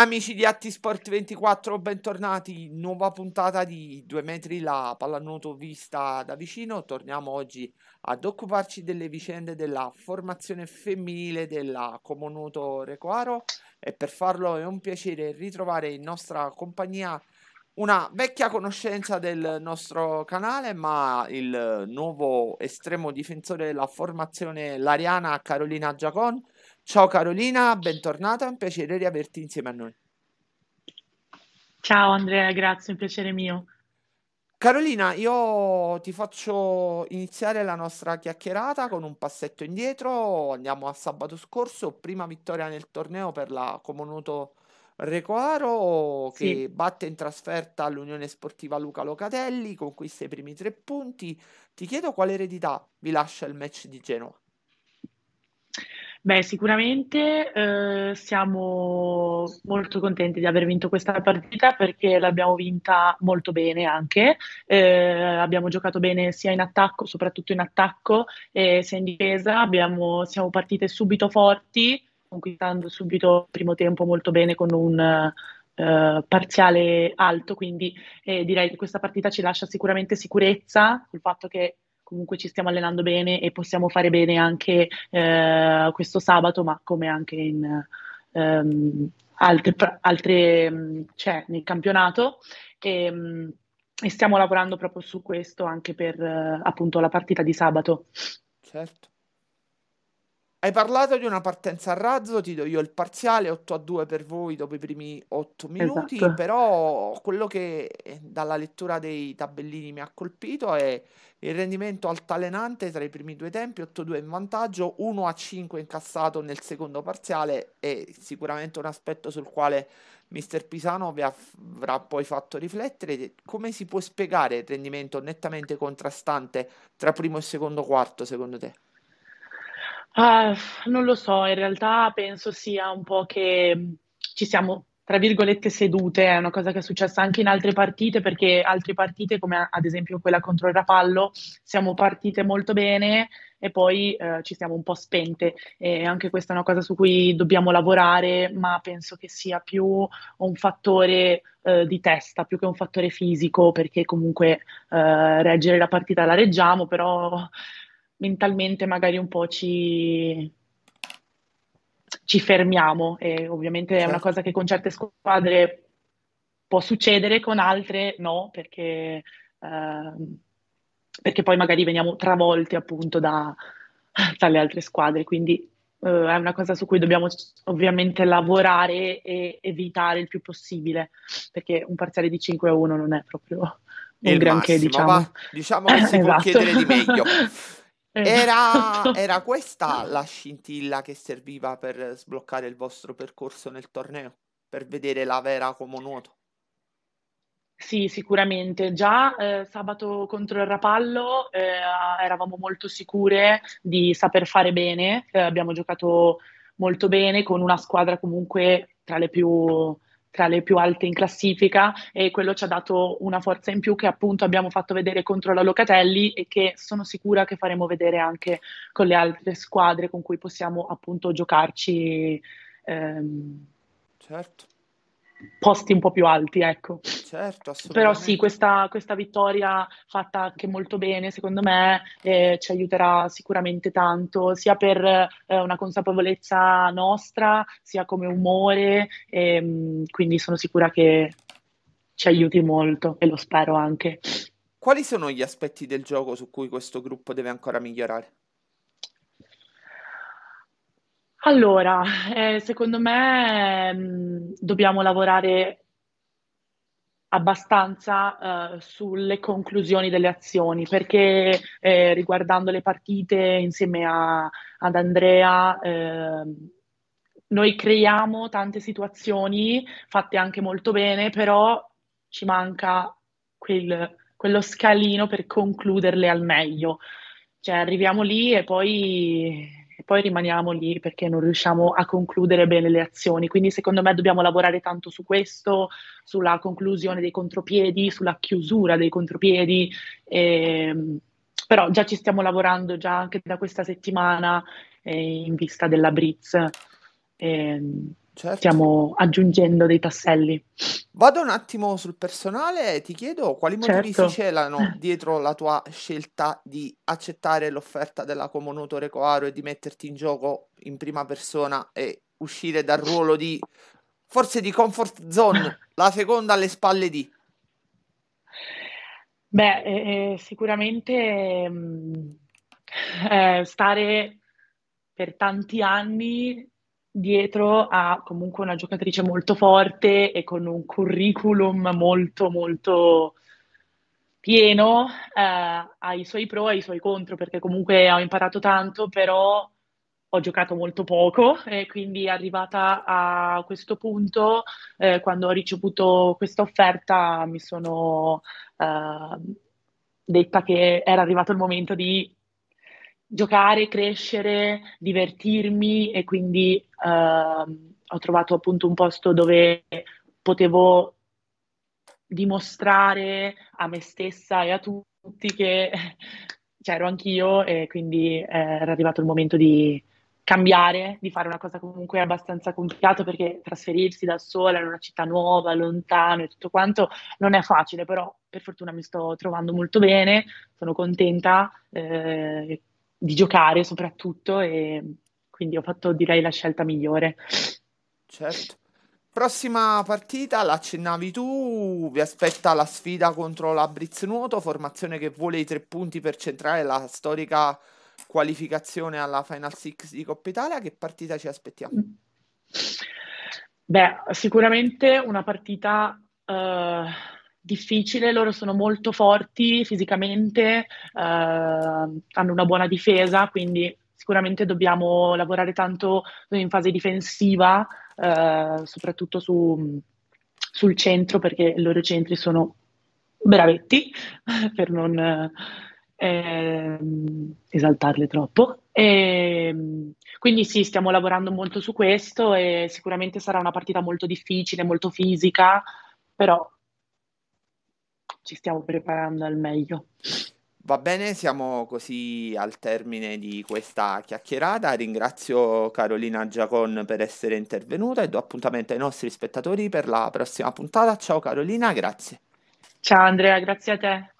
Amici di Atti Sport 24, bentornati. Nuova puntata di due metri la pallanuoto vista da vicino. Torniamo oggi ad occuparci delle vicende della formazione femminile della Comonuoto Recoaro e per farlo è un piacere ritrovare in nostra compagnia una vecchia conoscenza del nostro canale, ma il nuovo estremo difensore della formazione Lariana Carolina Giacon Ciao Carolina, bentornata, è un piacere riaverti insieme a noi. Ciao Andrea, grazie, un piacere mio. Carolina, io ti faccio iniziare la nostra chiacchierata con un passetto indietro. Andiamo a sabato scorso, prima vittoria nel torneo per la Comonoto Recoaro che sì. batte in trasferta l'Unione Sportiva Luca Locatelli, conquista i primi tre punti. Ti chiedo quale eredità vi lascia il match di Genova. Beh, sicuramente eh, siamo molto contenti di aver vinto questa partita perché l'abbiamo vinta molto bene anche. Eh, abbiamo giocato bene sia in attacco, soprattutto in attacco, eh, sia in difesa. Abbiamo, siamo partite subito forti, conquistando subito il primo tempo molto bene con un eh, parziale alto. Quindi eh, direi che questa partita ci lascia sicuramente sicurezza sul fatto che comunque ci stiamo allenando bene e possiamo fare bene anche eh, questo sabato, ma come anche in, ehm, altre, altre mm, cioè, nel campionato. E, ehm, e, stiamo lavorando proprio su questo anche per eh, appunto la partita di sabato. Certo. Hai parlato di una partenza a razzo, ti do io il parziale 8 a 2 per voi dopo i primi 8 minuti, esatto. però quello che eh, dalla lettura dei tabellini mi ha colpito è il rendimento altalenante tra i primi due tempi, 8 a 2 in vantaggio, 1 a 5 incassato nel secondo parziale è sicuramente un aspetto sul quale mister Pisano vi avrà poi fatto riflettere. Come si può spiegare il rendimento nettamente contrastante tra primo e secondo quarto secondo te? Ah, non lo so, in realtà penso sia un po' che mm, ci siamo, tra virgolette, sedute, è una cosa che è successa anche in altre partite, perché altre partite, come ad esempio quella contro il Rapallo, siamo partite molto bene e poi eh, ci siamo un po' spente e anche questa è una cosa su cui dobbiamo lavorare, ma penso che sia più un fattore eh, di testa più che un fattore fisico, perché comunque eh, reggere la partita la reggiamo, però mentalmente magari un po' ci, ci fermiamo e ovviamente certo. è una certo. cosa che con certe squadre può succedere, con altre no, perché, eh, perché poi magari veniamo travolti appunto da, dalle altre squadre, quindi eh, è una cosa su cui dobbiamo ovviamente lavorare e evitare il più possibile, perché un parziale di 5 a 1 non è proprio Il granché, massimo, diciamo. Ma, diciamo che si esatto. può chiedere di meglio. Eh. Era, era questa la scintilla che serviva per sbloccare il vostro percorso nel torneo, per vedere la vera come nuoto? Sì, sicuramente. Già eh, sabato contro il Rapallo eh, eravamo molto sicure di saper fare bene, eh, abbiamo giocato molto bene con una squadra comunque tra le più tra le più alte in classifica e quello ci ha dato una forza in più che appunto abbiamo fatto vedere contro la Locatelli e che sono sicura che faremo vedere anche con le altre squadre con cui possiamo appunto giocarci. Ehm. Certo posti un po' più alti, ecco. Certo, Però sì, questa, questa, vittoria fatta anche molto bene, secondo me, eh, ci aiuterà sicuramente tanto, sia per eh, una consapevolezza nostra, sia come umore, ehm, quindi sono sicura che ci aiuti molto e lo spero anche. Quali sono gli aspetti del gioco su cui questo gruppo deve ancora migliorare? Allora, ehm, secondo me, mhmm, dobbiamo lavorare abbastanza, uhm, sulle conclusioni delle azioni, perché, ehm, riguardando le partite insieme a ad Andrea, ehm, noi creiamo tante situazioni fatte anche molto bene, però ci manca quel quello scalino per concluderle al meglio. Cioè arriviamo lì e poi poi rimaniamo lì perché non riusciamo a concludere bene le azioni. Quindi secondo me dobbiamo lavorare tanto su questo, sulla conclusione dei contropiedi, sulla chiusura dei contropiedi. Ehm, però già ci stiamo lavorando già anche da questa settimana eh, in vista della Britz. Ehm, Certo. Stiamo aggiungendo dei tasselli. Vado un attimo sul personale e ti chiedo quali motivi certo. si celano eh. dietro la tua scelta di accettare l'offerta della Comonotore Coaro e di metterti in gioco in prima persona e uscire dal ruolo di forse di comfort zone, la seconda alle spalle di. Beh, eh, eh sicuramente mm, eh, stare per tanti anni dietro a comunque una giocatrice molto forte e con un curriculum molto molto pieno, eh, ha i suoi pro e i suoi contro perché comunque ho imparato tanto, però ho giocato molto poco e quindi arrivata a questo punto, eh, quando ho ricevuto questa offerta mi sono eh, detta che era arrivato il momento di giocare, crescere, divertirmi e quindi uh, ho trovato appunto un posto dove potevo dimostrare a me stessa e a tutti che c'ero cioè, anch'io e quindi eh, era arrivato il momento di cambiare, di fare una cosa comunque abbastanza complicata perché trasferirsi da sola in una città nuova, lontano e tutto quanto non è facile, però per fortuna mi sto trovando molto bene, sono contenta, eh, di giocare soprattutto e quindi ho fatto direi la scelta migliore. Certo. Prossima partita, l'accennavi tu, vi aspetta la sfida contro la Nuoto, formazione che vuole i tre punti per centrare la storica qualificazione alla Final Six di Coppa Italia. Che partita ci aspettiamo? Beh, sicuramente una partita... Uh difficile, loro sono molto forti fisicamente, eh, hanno una buona difesa, quindi sicuramente dobbiamo lavorare tanto in fase difensiva, eh, soprattutto su, sul centro, perché i loro centri sono bravetti per non eh, esaltarle troppo. E, ehm, quindi sì, stiamo lavorando molto su questo e sicuramente sarà una partita molto difficile, molto fisica, però ci stiamo preparando al meglio. Va bene, siamo così al termine di questa chiacchierata. Ringrazio Carolina Giacon per essere intervenuta e do appuntamento ai nostri spettatori per la prossima puntata. Ciao Carolina, grazie. Ciao Andrea, grazie a te.